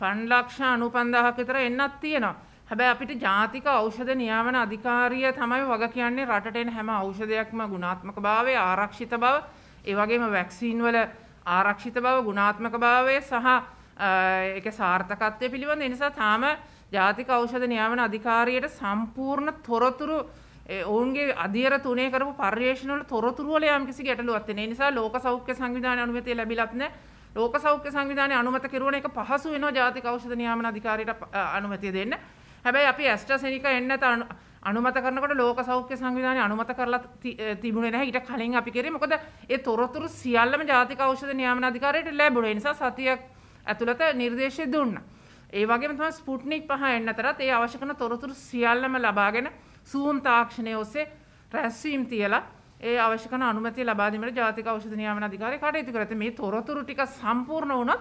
පන්ලක්ෂ අනුපන්දාහක් විතර එන්නත් තියෙනවා. හැබැයි අපිට ජාතික ඖෂධ නියාමන අධිකාරිය තමයි වග කියන්නේ රටට එන හැම ඖෂධයක්ම ගුණාත්මක භාවය, ආරක්ෂිත බව, ඒ වගේම වැක්සීන් වල ආරක්ෂිත බව, ගුණාත්මක භාවය සහ ඒක සාර්ථකත්වය පිළිබඳ ඒ නිසා තාම ජාතික ඖෂධ නියාමන අධිකාරියට සම්පූර්ණ තොරතුරු ඔවුන්ගේ අධියර තුනේ කරපු පර්යේෂණ වල තොරතුරු වල යම්කිසි ගැටලුවක් තියෙන නිසා ලෝක සෞඛ්‍ය සංවිධානය අනුමැතිය ලැබිලත් නැහැ. ලෝක සෞඛ්‍ය සංවිධානය අනුමත කිරුවන එක පහසු වෙනවා ජාතික ඖෂධ නියාමන අධිකාරියට අනුමැතිය දෙන්න. හැබැයි අපි ඇස්ට්‍රාසෙනිකා එන්නත් අනුමත කරනකොට ලෝක සෞඛ්‍ය සංවිධානය අනුමත කරලා තිබුණේ නැහැ. ඊට කලින් අපි කරේ මොකද ඒ තොරතුරු සියල්ලම ජාතික ඖෂධ නියාමන අධිකාරියට ලැබුණා. ඒ නිසා සතියක් ඇතුළත නිර්දේශය දුන්නා. ඒ වගේම තමයි ස්පුට්නික් පහ එන්නතරත් ඒ අවශ්‍ය කරන තොරතුරු සියල්ලම ලබාගෙන සූම් තාක්ෂණය ඔස්සේ රැස්වීම් තියලා ඒ අවශ්‍ය කරන අනුමැතිය ලබා දීමට ජාතික ඖෂධ නියාමන අධිකාරිය කටයුතු කරත් මේ තොරතුරු ටික සම්පූර්ණ වුණොත්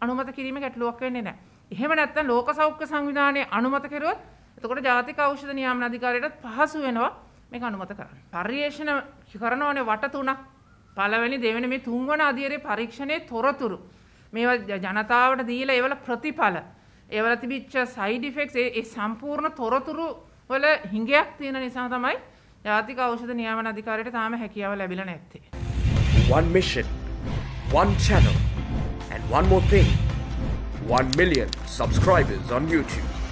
අනුමත කිරීම ගැටලුවක් වෙන්නේ නැහැ. එහෙම නැත්නම් ලෝක සෞඛ්‍ය සංවිධානයේ අනුමත කෙරුවොත් එතකොට ජාතික ඖෂධ නියාමන අධිකාරියටත් පහසු වෙනවා මේක අනුමත කරන්න. පරිේශන කරනෝනේ වට තුනක්. පළවෙනි දෙවෙනි මේ තුන්වන අධීරේ පරීක්ෂණයේ තොරතුරු මේවා ජනතාවට දීලා ඒවල ප්‍රතිඵල ඒවල තිබිච්ච සයිඩ් ඉෆෙක්ට්ස් ඒ සම්පූර්ණ තොරතුරු වල හිඟයක් තියෙන නිසා තමයි ජාතික ඖෂධ නියාමන අධිකාරියට තාම හැකියාව ලැබිලා නැත්තේ. One mission, one channel, and one more thing. 1 million subscribers on YouTube.